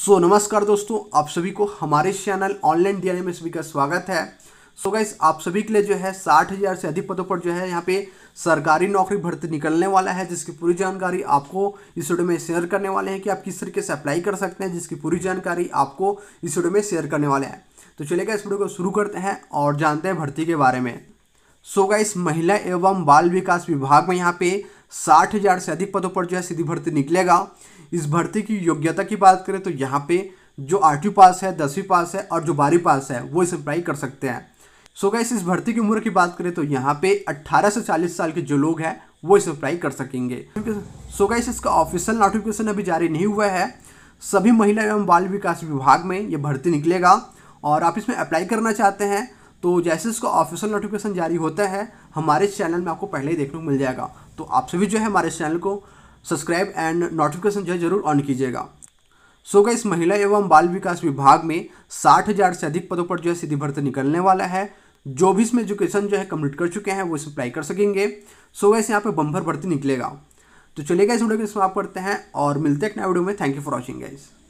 सो so, नमस्कार दोस्तों आप सभी को हमारे चैनल ऑनलाइन डी में सभी का स्वागत है सो so, गाइस आप सभी के लिए जो है साठ हज़ार से अधिक पदों पर जो है यहाँ पे सरकारी नौकरी भर्ती निकलने वाला है जिसकी पूरी जानकारी आपको इस वीडियो में शेयर करने वाले हैं कि आप किस तरीके से अप्लाई कर सकते हैं जिसकी पूरी जानकारी आपको इस वीडियो में शेयर करने वाले हैं तो चलेगा इस वीडियो को शुरू करते हैं और जानते हैं भर्ती के बारे में सो so, गाइस महिला एवं बाल विकास विभाग में यहाँ पे साठ हज़ार से अधिक पदों पर जो है सीधी भर्ती निकलेगा इस भर्ती की योग्यता की बात करें तो यहाँ पे जो आठवीं पास है दसवीं पास है और जो बारहवीं पास है वो इस अप्लाई कर सकते हैं सो गैस इस भर्ती की उम्र की बात करें तो यहाँ पे 18 से 40 साल के जो लोग हैं वो इसे अप्लाई कर सकेंगे सो गैस इसका ऑफिशियल नोटिफिकेशन अभी जारी नहीं हुआ है सभी महिला एवं बाल विकास विभाग में ये भर्ती निकलेगा और आप इसमें अप्लाई करना चाहते हैं तो जैसे इसका ऑफिशियल नोटिफिकेशन जारी होता है हमारे चैनल में आपको पहले ही देखने को मिल जाएगा तो आप सभी जो है हमारे चैनल को सब्सक्राइब एंड नोटिफिकेशन जो है जरूर ऑन कीजिएगा सो so इस महिला एवं बाल विकास विभाग में साठ हज़ार से अधिक पदों पर जो है सीधी भर्ती निकलने वाला है जो भी इसमें एजुकेशन जो है कम्प्लीट कर चुके हैं वो इसमें अप्लाई कर सकेंगे सो so वैसे यहाँ पे बम्पर भर्ती निकलेगा तो चलेगा इस वीडियो को समाप्त करते हैं और मिलते हैं एक वीडियो में thank you for watching guys